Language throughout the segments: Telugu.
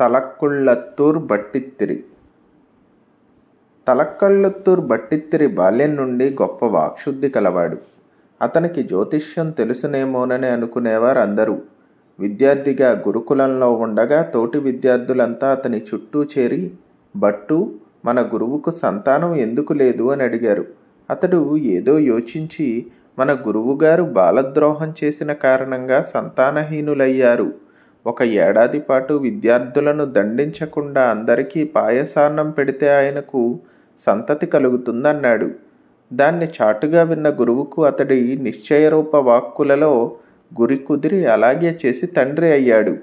తలక్కుళ్ళత్తూర్ భట్టిత్తిరి తలక్కళ్ళత్తూర్ భట్టిత్తిరి బాల్యం నుండి గొప్ప వాక్శుద్ధి కలవాడు అతనికి జ్యోతిష్యం తెలుసునేమోనని అనుకునేవారు అందరూ విద్యార్థిగా గురుకులంలో ఉండగా తోటి విద్యార్థులంతా అతని చుట్టూ చేరి బట్టు మన గురువుకు సంతానం ఎందుకు లేదు అని అడిగారు అతడు ఏదో యోచించి మన గురువుగారు బాలద్రోహం చేసిన కారణంగా సంతానహీనులయ్యారు ఒక ఏడాది పాటు విద్యార్థులను దండించకుండా అందరికీ పాయసాన్నం పెడితే ఆయనకు సంతతి కలుగుతుందన్నాడు దాన్ని చాటుగా విన్న గురువుకు అతడి నిశ్చయరూప వాక్కులలో గురి కుదిరి అలాగే చేసి తండ్రి అయ్యాడు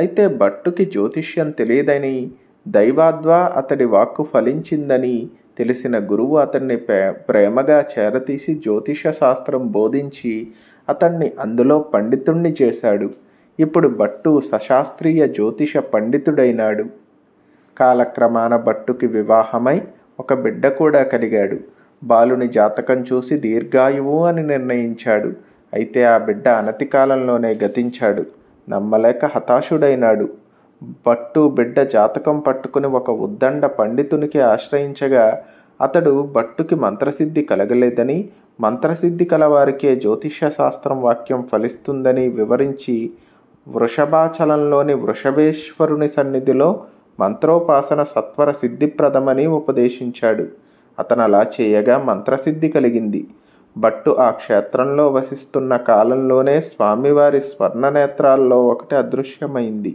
అయితే భట్టుకి జ్యోతిష్యం తెలియదని దైవాద్వా అతడి వాక్కు ఫలించిందని తెలిసిన గురువు అతన్ని ప్రేమగా చేరతీసి జ్యోతిష శాస్త్రం బోధించి అతన్ని అందులో పండితుణ్ణి చేశాడు ఇప్పుడు భట్టు సశాస్త్రీయ జ్యోతిష పండితుడైనాడు కాలక్రమాన భట్టుకి వివాహమై ఒక బిడ్డ కూడా కలిగాడు బాలుని జాతకం చూసి దీర్ఘాయువు అని నిర్ణయించాడు అయితే ఆ బిడ్డ అనతి కాలంలోనే గతించాడు నమ్మలేక హతాశుడైనాడు భట్టు బిడ్డ జాతకం పట్టుకుని ఒక ఉద్దండ పండితునికి ఆశ్రయించగా అతడు భట్టుకి మంత్రసిద్ధి కలగలేదని మంత్రసిద్ధి కలవారికే జ్యోతిష శాస్త్రం వాక్యం ఫలిస్తుందని వివరించి వృషభాచలంలోని వృషభేశ్వరుని సన్నిధిలో మంత్రోపాసన సత్వర సిద్ధిప్రదమని ఉపదేశించాడు అతను అలా చేయగా మంత్రసిద్ధి కలిగింది బట్టు ఆ క్షేత్రంలో వసిస్తున్న కాలంలోనే స్వామివారి స్వర్ణనేత్రాల్లో ఒకటి అదృశ్యమైంది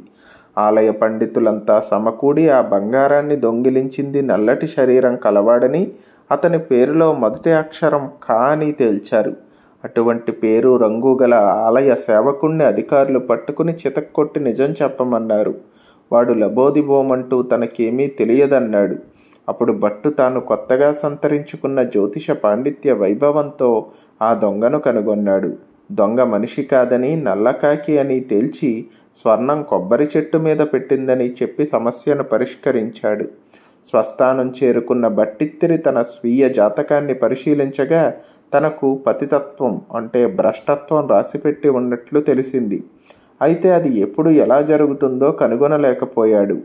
ఆలయ పండితులంతా సమకూడి ఆ బంగారాన్ని దొంగిలించింది నల్లటి శరీరం కలవాడని అతని పేరులో మొదటి అక్షరం కా అని తేల్చారు అటువంటి పేరు రంగు గల ఆలయ సేవకుణ్ణి అధికారులు పట్టుకుని చితక్కొట్టి నిజం చెప్పమన్నారు వాడు లబోదిబోమంటూ తనకేమీ తెలియదన్నాడు అప్పుడు భట్టు తాను కొత్తగా సంతరించుకున్న జ్యోతిష పాండిత్య వైభవంతో ఆ దొంగను కనుగొన్నాడు దొంగ మనిషి కాదని నల్లకాకి అని తేల్చి స్వర్ణం కొబ్బరి చెట్టు మీద పెట్టిందని చెప్పి సమస్యను పరిష్కరించాడు స్వస్థానం చేరుకున్న భట్టిత్తిరి తన స్వీయ జాతకాన్ని పరిశీలించగా తనకు పతితత్వం అంటే భ్రష్టత్వం రాసిపెట్టి ఉన్నట్లు తెలిసింది అయితే అది ఎప్పుడు ఎలా జరుగుతుందో కనుగొనలేకపోయాడు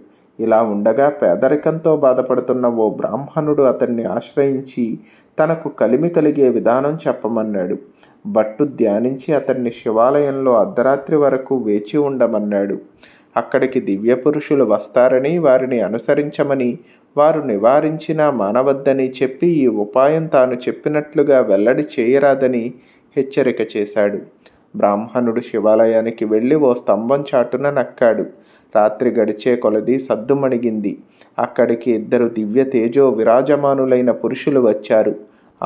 ఇలా ఉండగా పేదరికంతో బాధపడుతున్న ఓ బ్రాహ్మణుడు అతన్ని ఆశ్రయించి తనకు కలిమి కలిగే విధానం చెప్పమన్నాడు భట్టు ధ్యానించి అతన్ని శివాలయంలో అర్ధరాత్రి వరకు వేచి ఉండమన్నాడు అక్కడికి దివ్య పురుషులు వస్తారని వారిని అనుసరించమని వారు నివారించినా మానవద్దని చెప్పి ఈ ఉపాయం తాను చెప్పినట్లుగా వెల్లడి చేయరాదని హెచ్చరిక చేశాడు బ్రాహ్మణుడు శివాలయానికి వెళ్ళి ఓ స్తంభం చాటున నక్కాడు రాత్రి గడిచే కొలది సద్దుమణిగింది అక్కడికి ఇద్దరు దివ్య తేజో విరాజమానులైన పురుషులు వచ్చారు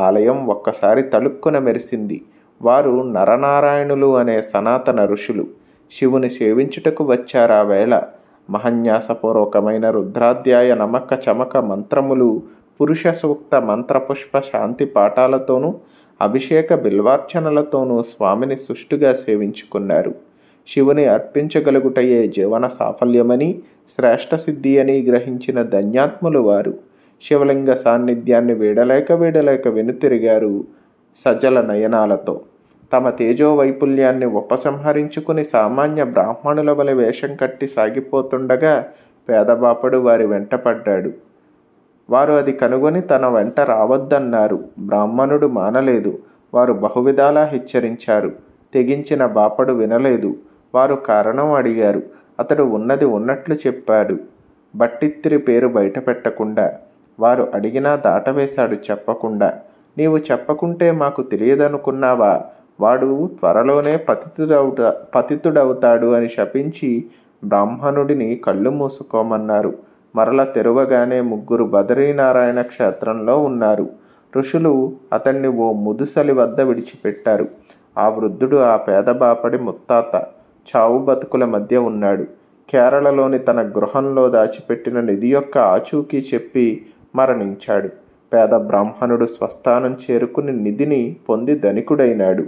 ఆలయం ఒక్కసారి తలుక్కున మెరిసింది వారు నరనారాయణులు అనే సనాతన ఋషులు శివుని సేవించుటకు వచ్చారా వేళ మహన్యాసపూర్వకమైన రుద్రాధ్యాయ నమక చమక మంత్రములు పురుష సూక్త మంత్రపుష్ప శాంతి పాఠాలతోనూ అభిషేక బిల్వార్చనలతోనూ స్వామిని సుష్టుగా సేవించుకున్నారు శివుని అర్పించగలుగుటయే జీవన సాఫల్యమని శ్రేష్ఠ సిద్ధి అని గ్రహించిన ధన్యాత్ములు వారు శివలింగ సాన్నిధ్యాన్ని వీడలేక వీడలేక వెనుతిరిగారు సజల నయనాలతో తమ తేజోవైపుల్యాన్ని ఉపసంహరించుకుని సామాన్య బ్రాహ్మణుల వలె వేషం కట్టి సాగిపోతుండగా పేదబాపడు వారి వెంటపడ్డాడు వారు అది కనుగొని తన వెంట రావద్దన్నారు బ్రాహ్మణుడు మానలేదు వారు బహువిధాలా హెచ్చరించారు తెగించిన బాపడు వినలేదు వారు కారణం అడిగారు అతడు ఉన్నది ఉన్నట్లు చెప్పాడు బట్టిత్తిరి పేరు బయటపెట్టకుండా వారు అడిగినా దాటవేశాడు చెప్పకుండా నీవు చెప్పకుంటే మాకు తెలియదనుకున్నావా వాడు త్వరలోనే పతితుడవుట పతితుడవుతాడు అని శపించి బ్రాహ్మణుడిని కళ్ళు మూసుకోమన్నారు మరల తెరవగానే ముగ్గురు బదరీనారాయణ క్షేత్రంలో ఉన్నారు ఋషులు అతన్ని ఓ ముదుసలి వద్ద విడిచిపెట్టారు ఆ వృద్ధుడు ఆ పేద బాపడి ముత్తాత చావు బతుకుల మధ్య ఉన్నాడు కేరళలోని తన గృహంలో దాచిపెట్టిన నిధి యొక్క ఆచూకీ చెప్పి మరణించాడు పేద బ్రాహ్మణుడు స్వస్థానం చేరుకుని నిధిని పొంది ధనికుడైనాడు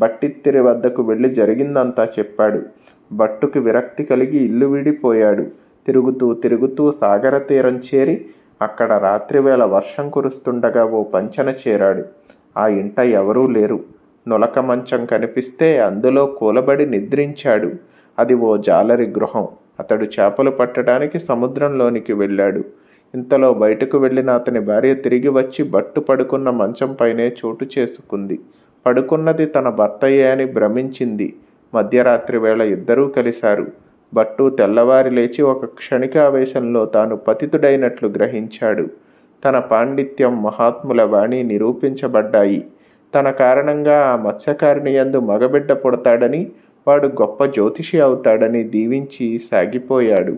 బట్టిత్తిరి వద్దకు వెళ్ళి జరిగిందంతా చెప్పాడు భట్టుకి విరక్తి కలిగి ఇల్లు విడిపోయాడు తిరుగుతూ తిరుగుతూ సాగర తీరం చేరి అక్కడ రాత్రివేళ వర్షం కురుస్తుండగా ఓ పంచన చేరాడు ఆ ఇంట ఎవరూ లేరు నొలక మంచం కనిపిస్తే అందులో కూలబడి నిద్రించాడు అది ఓ జాలరి గృహం అతడు చేపలు పట్టడానికి సముద్రంలోనికి వెళ్ళాడు ఇంతలో బయటకు వెళ్ళిన అతని భార్య తిరిగి వచ్చి బట్టు పడుకున్న మంచంపైనే చోటు చేసుకుంది పడుకున్నది తన భర్తయ్యే అని భ్రమించింది మధ్యరాత్రి వేళ ఇద్దరూ కలిశారు బట్టు తెల్లవారి లేచి ఒక క్షణికావేశంలో తాను పతితుడైనట్లు గ్రహించాడు తన పాండిత్యం మహాత్ముల వాణి నిరూపించబడ్డాయి తన కారణంగా ఆ మత్స్యకారిణి యందు మగబిడ్డ పుడతాడని వాడు గొప్ప జ్యోతిషి అవుతాడని దీవించి సాగిపోయాడు